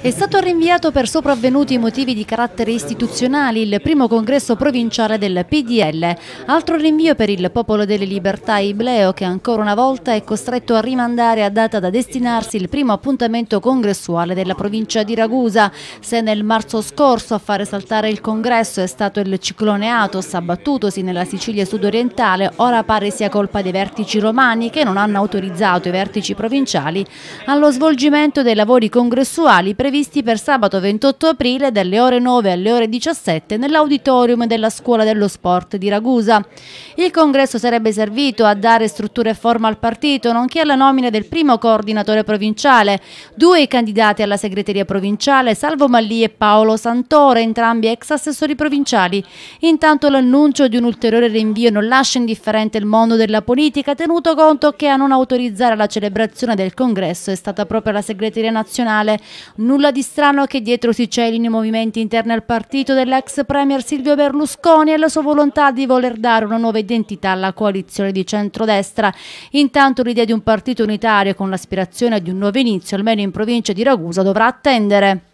È stato rinviato per sopravvenuti motivi di carattere istituzionali il primo congresso provinciale del PDL. Altro rinvio per il Popolo delle Libertà Ibleo che ancora una volta è costretto a rimandare a data da destinarsi il primo appuntamento congressuale della provincia di Ragusa. Se nel marzo scorso a fare saltare il congresso è stato il ciclone Atos abbattutosi nella Sicilia sudorientale, ora pare sia colpa dei vertici romani che non hanno autorizzato i vertici provinciali allo svolgimento dei lavori congressuali culturali previsti per sabato 28 aprile dalle ore 9 alle ore 17 nell'auditorium della Scuola dello Sport di Ragusa. Il congresso sarebbe servito a dare struttura e forma al partito, nonché alla nomina del primo coordinatore provinciale, due candidati alla segreteria provinciale, Salvo Mallì e Paolo Santore, entrambi ex assessori provinciali. Intanto l'annuncio di un ulteriore rinvio non lascia indifferente il mondo della politica, tenuto conto che a non autorizzare la celebrazione del congresso è stata proprio la segreteria nazionale, Nulla di strano che dietro si celino i movimenti interni al partito dell'ex premier Silvio Berlusconi e la sua volontà di voler dare una nuova identità alla coalizione di centrodestra. Intanto l'idea di un partito unitario con l'aspirazione di un nuovo inizio, almeno in provincia di Ragusa, dovrà attendere.